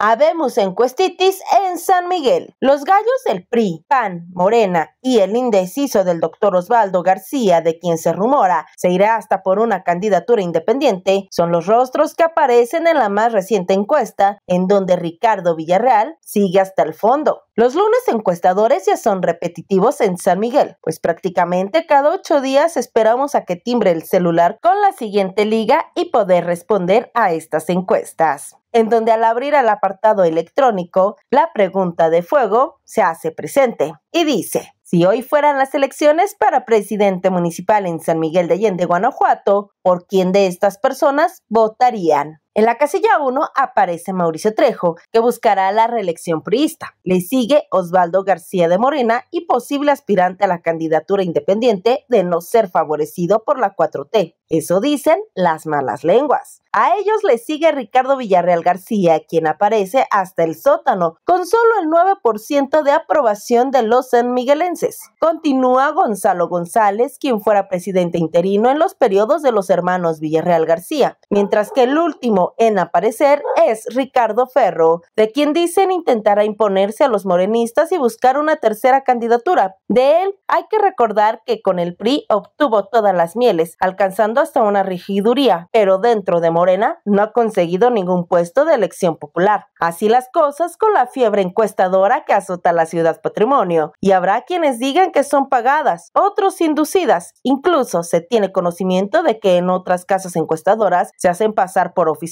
Habemos encuestitis en San Miguel. Los gallos del PRI, PAN, Morena y el indeciso del doctor Osvaldo García, de quien se rumora se irá hasta por una candidatura independiente, son los rostros que aparecen en la más reciente encuesta, en donde Ricardo Villarreal sigue hasta el fondo. Los lunes encuestadores ya son repetitivos en San Miguel, pues prácticamente cada ocho días esperamos a que timbre el celular con la siguiente liga y poder responder a estas encuestas, en donde al abrir el apartado electrónico, la pregunta de fuego se hace presente y dice, si hoy fueran las elecciones para presidente municipal en San Miguel de Allende, Guanajuato, ¿por quién de estas personas votarían? En la casilla 1 aparece Mauricio Trejo, que buscará la reelección priista. Le sigue Osvaldo García de Morena y posible aspirante a la candidatura independiente de no ser favorecido por la 4T. Eso dicen las malas lenguas. A ellos le sigue Ricardo Villarreal García, quien aparece hasta el sótano, con solo el 9% de aprobación de los sanmiguelenses. Continúa Gonzalo González, quien fuera presidente interino en los periodos de los hermanos Villarreal García, mientras que el último en aparecer es Ricardo Ferro, de quien dicen intentará imponerse a los morenistas y buscar una tercera candidatura. De él hay que recordar que con el PRI obtuvo todas las mieles, alcanzando hasta una rigiduría, pero dentro de Morena no ha conseguido ningún puesto de elección popular. Así las cosas con la fiebre encuestadora que azota la ciudad patrimonio, y habrá quienes digan que son pagadas, otros inducidas, incluso se tiene conocimiento de que en otras casas encuestadoras se hacen pasar por oficiales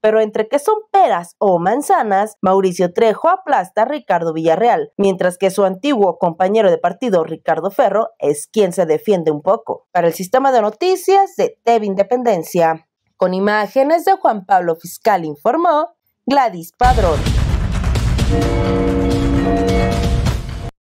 pero entre que son peras o manzanas, Mauricio Trejo aplasta a Ricardo Villarreal, mientras que su antiguo compañero de partido Ricardo Ferro es quien se defiende un poco. Para el sistema de noticias de TV Independencia, con imágenes de Juan Pablo Fiscal informó Gladys Padrón.